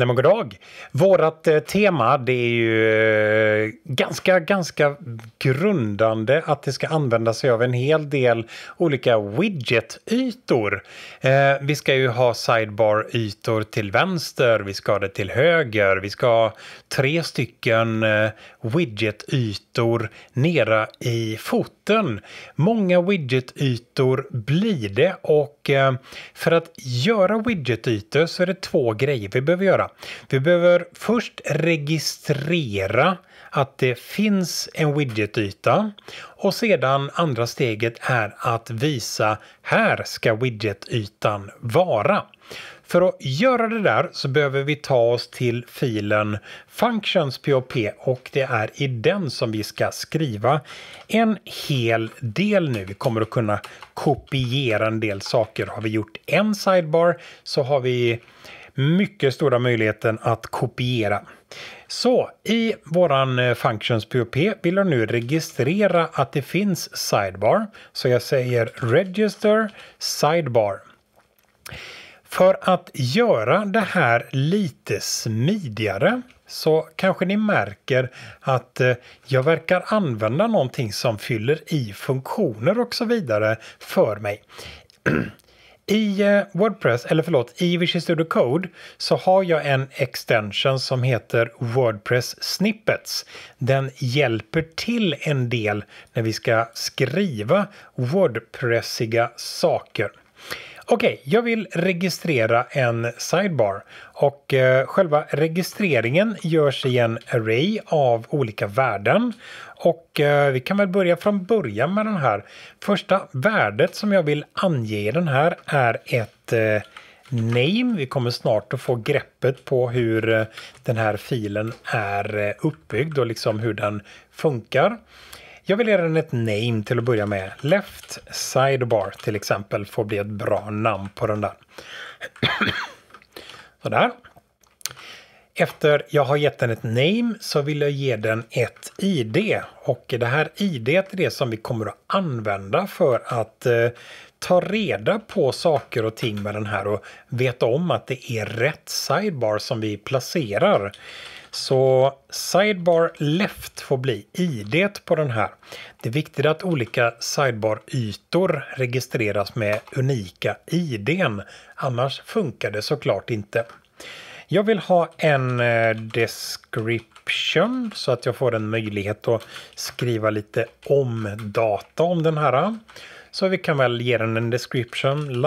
Nej men goddag! Vårat eh, tema det är ju eh, ganska, ganska grundande att det ska använda sig av en hel del olika widget-ytor. Eh, vi ska ju ha sidebar-ytor till vänster, vi ska ha det till höger, vi ska ha tre stycken eh, widget-ytor nere i fot widgeten. Många widgetytor blir det och eh, för att göra widgetytor så är det två grejer vi behöver göra. Vi behöver först registrera att det finns en widgetyta och sedan andra steget är att visa här ska widgetytan vara. För att göra det där så behöver vi ta oss till filen functions.php och det är i den som vi ska skriva en hel del nu. Vi kommer att kunna kopiera en del saker. Har vi gjort en sidebar så har vi mycket stora möjligheten att kopiera. Så i våran eh, Functions POP vill jag nu registrera att det finns Sidebar. Så jag säger Register Sidebar. För att göra det här lite smidigare så kanske ni märker att eh, jag verkar använda någonting som fyller i funktioner och så vidare för mig. I eh, Wordpress, eller förlåt, i Visual Studio Code så har jag en extension som heter Wordpress Snippets. Den hjälper till en del när vi ska skriva Wordpressiga saker. Okej, okay, jag vill registrera en sidebar och eh, själva registreringen görs i en array av olika värden. Och eh, vi kan väl börja från början med den här. Första värdet som jag vill ange i den här är ett eh, name. Vi kommer snart att få greppet på hur eh, den här filen är eh, uppbyggd och liksom hur den funkar. Jag vill ge den ett name till att börja med. Left Sidebar till exempel får bli ett bra namn på den där. Sådär. Efter jag har gett den ett name så vill jag ge den ett ID. Och det här ID är det som vi kommer att använda för att eh, ta reda på saker och ting med den här och veta om att det är rätt sidebar som vi placerar. Så Sidebar Left får bli id på den här. Det är viktigt att olika sidebar-ytor registreras med unika id. Annars funkar det såklart inte. Jag vill ha en eh, description så att jag får en möjlighet att skriva lite om data om den här. Så vi kan väl ge den en description.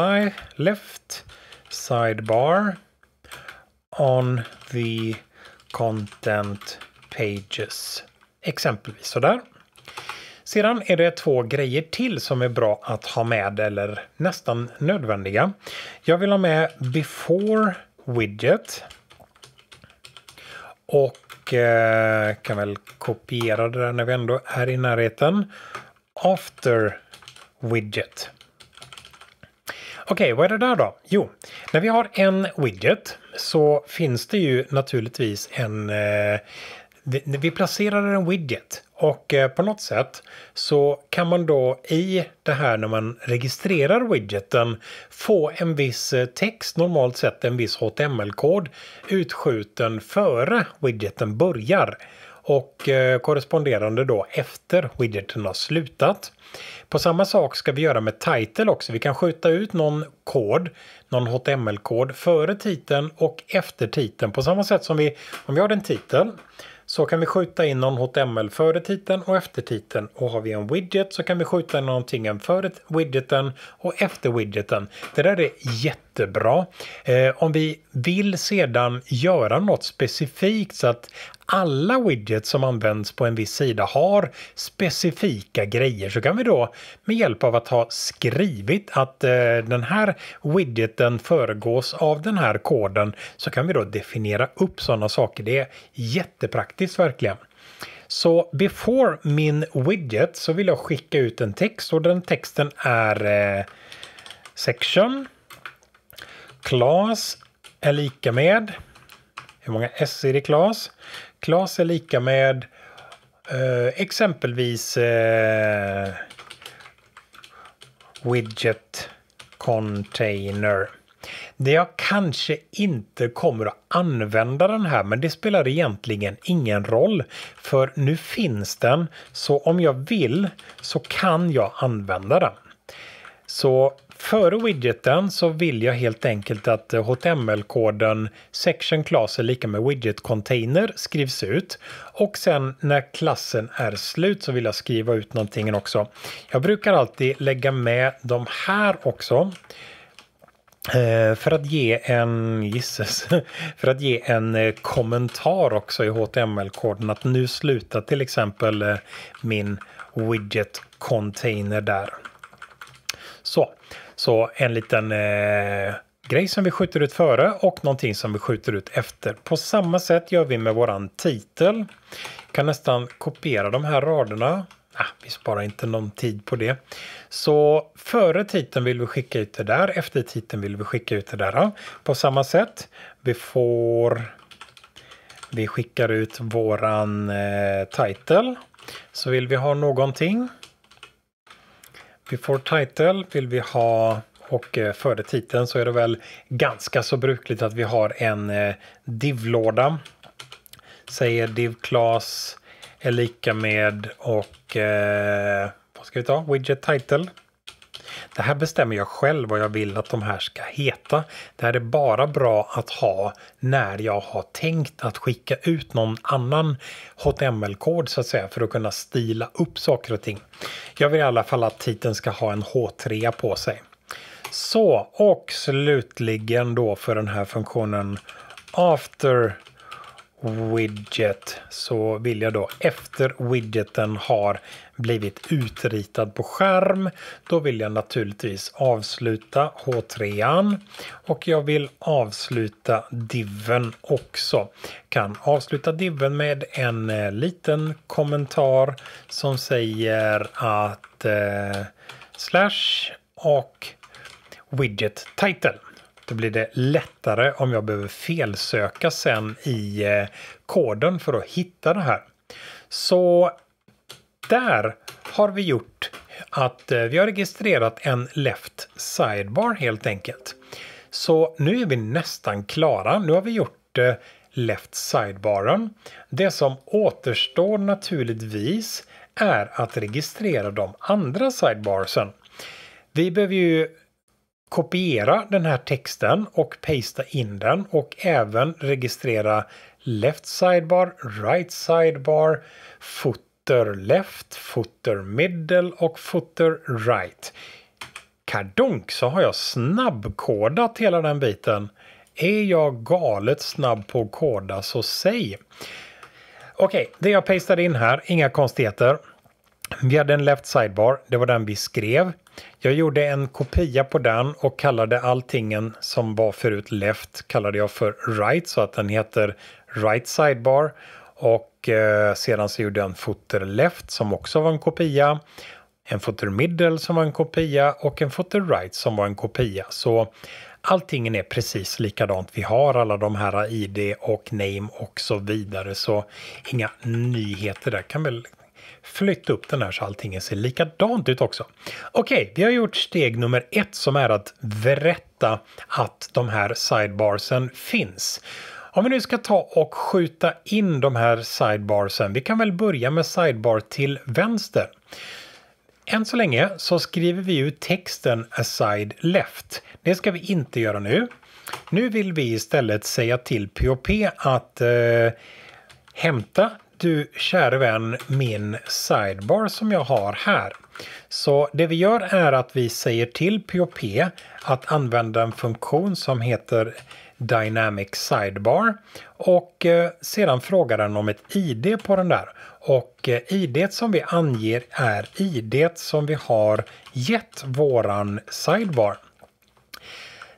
Left sidebar on the Content Pages. Exempelvis sådär. Sedan är det två grejer till som är bra att ha med eller nästan nödvändiga. Jag vill ha med Before Widget. Och eh, kan väl kopiera det där när vi ändå är i närheten. After Widget. Okej, okay, vad är det där då? Jo, när vi har en widget så finns det ju naturligtvis en... Eh, vi placerar en widget och eh, på något sätt så kan man då i det här när man registrerar widgeten få en viss eh, text, normalt sett en viss HTML-kod, utskjuten före widgeten börjar och eh, korresponderande då efter widgeten har slutat. På samma sak ska vi göra med title också. Vi kan skjuta ut någon kod, någon HTML-kod före titeln och efter titeln. På samma sätt som vi, om vi har en titel så kan vi skjuta in någon HTML före titeln och efter titeln. Och har vi en widget så kan vi skjuta in någonting före widgeten och efter widgeten. Det där är jätte jättebra. Eh, om vi vill sedan göra något specifikt så att alla widgets som används på en viss sida har specifika grejer så kan vi då med hjälp av att ha skrivit att eh, den här widgeten föregås av den här koden så kan vi då definiera upp sådana saker. Det är jättepraktiskt verkligen. Så before min widget så vill jag skicka ut en text och den texten är eh, section Class är lika med, hur många S är det i Class? Class är lika med eh, exempelvis eh, widget container. Det jag kanske inte kommer att använda den här, men det spelar egentligen ingen roll. För nu finns den, så om jag vill så kan jag använda den. Så före widgeten så vill jag helt enkelt att HTML-koden section class är lika med widget container skrivs ut. Och sen när klassen är slut så vill jag skriva ut någonting också. Jag brukar alltid lägga med de här också. Eh, för att ge en, Jesus, för att ge en eh, kommentar också i HTML-koden att nu slutar till exempel eh, min widget container där. Så, så en liten eh, grej som vi skjuter ut före och någonting som vi skjuter ut efter. På samma sätt gör vi med våran titel. kan nästan kopiera de här raderna. Ah, vi sparar inte någon tid på det. Så före titeln vill vi skicka ut det där, efter titeln vill vi skicka ut det där. På samma sätt, vi får... Vi skickar ut våran eh, titel. Så vill vi ha någonting Before Title vill vi ha och eh, före titeln så är det väl ganska så brukligt att vi har en eh, div-låda. Säger div class är lika med och eh, vad ska vi ta? Widget title. Det här bestämmer jag själv vad jag vill att de här ska heta. Det här är bara bra att ha när jag har tänkt att skicka ut någon annan HTML-kod så att säga för att kunna stila upp saker och ting. Jag vill i alla fall att titeln ska ha en H3 på sig. Så, och slutligen då för den här funktionen after widget så vill jag då efter widgeten har blivit utritad på skärm. Då vill jag naturligtvis avsluta H3an och jag vill avsluta diven också. Kan avsluta diven med en eh, liten kommentar som säger att eh, slash och widget title. Så blir det lättare om jag behöver felsöka sen i eh, koden för att hitta det här. Så där har vi gjort att eh, vi har registrerat en left sidebar helt enkelt. Så nu är vi nästan klara. Nu har vi gjort eh, left sidebaren. Det som återstår naturligtvis är att registrera de andra sidebarsen. Vi behöver ju kopiera den här texten och pasta in den och även registrera left sidebar, right sidebar, footer left, footer middle och footer right. Kadunk så har jag snabbkodat hela den biten. Är jag galet snabb på att koda så säg. Okej, okay, det jag pastade in här, inga konstigheter. Vi hade en left sidebar, det var den vi skrev. Jag gjorde en kopia på den och kallade alltingen som var förut left kallade jag för right så att den heter right sidebar. Och eh, sedan så gjorde jag en footer left som också var en kopia. En footer middle som var en kopia och en footer right som var en kopia. Så alltingen är precis likadant. Vi har alla de här id och name och så vidare. Så inga nyheter där kan väl Flytta upp den här så allting ser likadant ut också. Okej, okay, vi har gjort steg nummer ett som är att berätta att de här sidebarsen finns. Om vi nu ska ta och skjuta in de här sidebarsen, vi kan väl börja med sidebar till vänster. Än så länge så skriver vi ut texten aside left. Det ska vi inte göra nu. Nu vill vi istället säga till POP att eh, hämta du käre vän min sidebar som jag har här. Så det vi gör är att vi säger till POP att använda en funktion som heter Dynamic Sidebar och eh, sedan frågar den om ett ID på den där. Och eh, ID som vi anger är ID som vi har gett våran sidebar.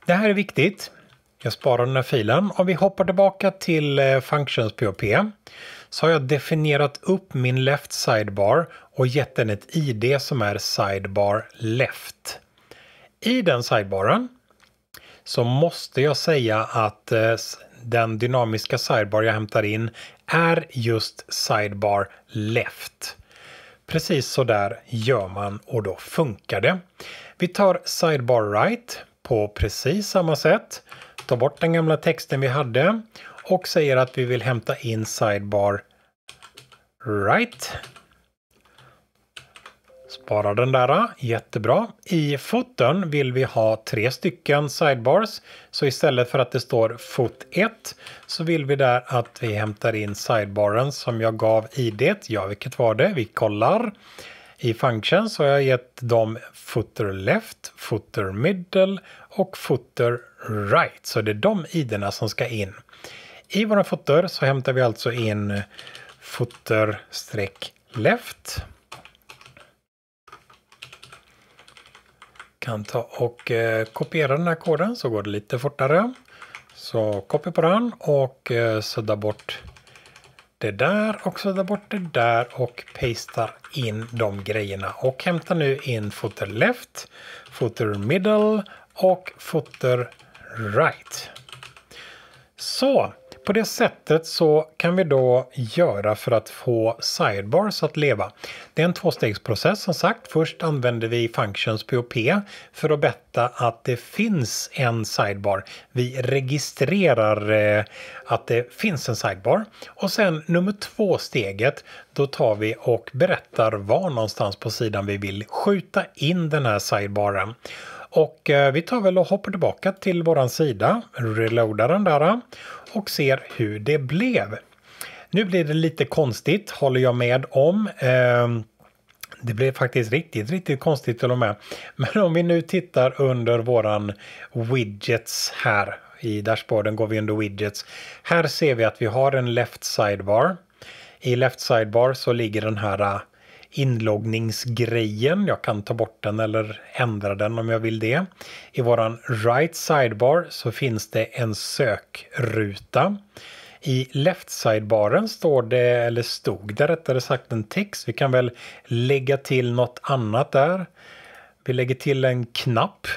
Det här är viktigt. Jag sparar den här filen. Om vi hoppar tillbaka till eh, Functions POP så har jag definierat upp min left sidebar och gett den ett ID som är sidebar left. I den sidebaren så måste jag säga att eh, den dynamiska sidebar jag hämtar in är just sidebar left. Precis så där gör man och då funkar det. Vi tar sidebar right på precis samma sätt. Ta bort den gamla texten vi hade och säger att vi vill hämta in sidebar right. Spara den där, ah. jättebra. I foten vill vi ha tre stycken sidebars. Så istället för att det står fot 1 så vill vi där att vi hämtar in sidebaren som jag gav id. Ja, vilket var det? Vi kollar. I function så har jag gett dem footer left, footer middle och footer right. Så det är de idena som ska in. I våra footer så hämtar vi alltså in footer-left. Kan ta och eh, kopiera den här koden så går det lite fortare. Så copy på den och eh, sudda bort det där och sudda bort det där och pastar in de grejerna. Och hämtar nu in footer left, footer middle och footer right. Så, på det sättet så kan vi då göra för att få sidebars att leva. Det är en tvåstegsprocess som sagt. Först använder vi functions POP för att betta att det finns en sidebar. Vi registrerar eh, att det finns en sidebar. Och sen nummer två steget, då tar vi och berättar var någonstans på sidan vi vill skjuta in den här sidebaren. Och eh, vi tar väl och hoppar tillbaka till våran sida, reloadar den där och ser hur det blev. Nu blir det lite konstigt, håller jag med om. Ehm, det blev faktiskt riktigt, riktigt konstigt till och med. Men om vi nu tittar under våran widgets här i dashboarden går vi under widgets. Här ser vi att vi har en left sidebar. I left sidebar så ligger den här inloggningsgrejen. Jag kan ta bort den eller ändra den om jag vill det. I våran right sidebar så finns det en sökruta. I left sidebaren står det, eller stod det rättare sagt, en text. Vi kan väl lägga till något annat där. Vi lägger till en knapp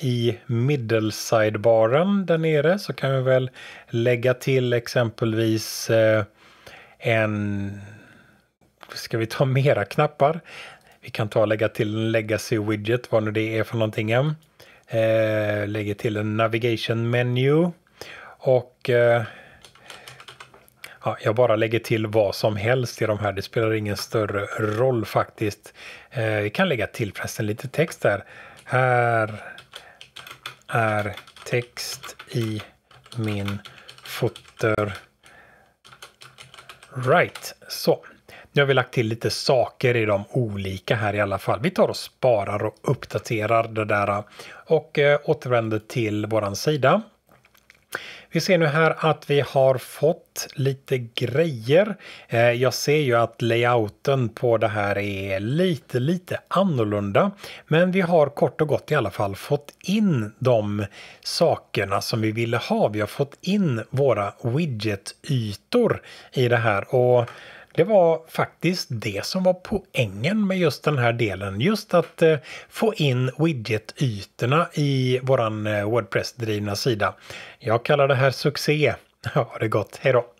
i middle sidebaren där nere så kan vi väl lägga till exempelvis eh, en Ska vi ta mera knappar? Vi kan ta och lägga till en legacy widget, vad nu det är för någonting. Eh, lägger till en navigation menu. Och eh, ja, jag bara lägger till vad som helst i de här. Det spelar ingen större roll faktiskt. Eh, vi kan lägga till förresten lite text där. Här är text i min footer. Right, så nu har vi lagt till lite saker i de olika här i alla fall. Vi tar och sparar och uppdaterar det där och eh, återvänder till våran sida. Vi ser nu här att vi har fått lite grejer. Eh, jag ser ju att layouten på det här är lite, lite annorlunda. Men vi har kort och gott i alla fall fått in de sakerna som vi ville ha. Vi har fått in våra widget-ytor i det här. Och det var faktiskt det som var poängen med just den här delen. Just att eh, få in widget-ytorna i vår eh, Wordpress-drivna sida. Jag kallar det här succé. Ha det gott, hej då!